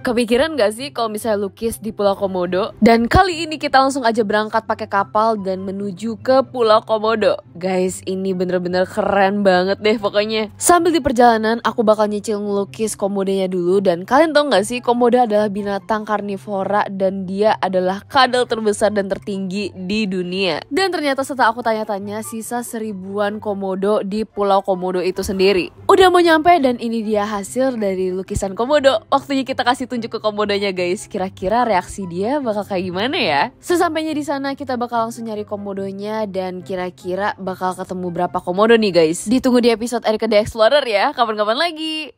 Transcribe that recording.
Kepikiran gak sih kalau misalnya lukis di Pulau Komodo? Dan kali ini kita langsung aja berangkat pakai kapal dan menuju ke Pulau Komodo. Guys, ini bener-bener keren banget deh pokoknya. Sambil di perjalanan, aku bakal nyicil ngelukis komodenya dulu. Dan kalian tau gak sih, komodo adalah binatang karnivora dan dia adalah kadal terbesar dan tertinggi di dunia. Dan ternyata setelah aku tanya-tanya, sisa seribuan komodo di pulau komodo itu sendiri. Udah mau nyampe dan ini dia hasil dari lukisan komodo. Waktunya kita kasih tunjuk ke komodonya guys. Kira-kira reaksi dia bakal kayak gimana ya? Sesampainya di sana, kita bakal langsung nyari komodonya dan kira-kira bakal ketemu berapa komodo nih guys. Ditunggu di episode Erika The Explorer ya, kapan-kapan lagi.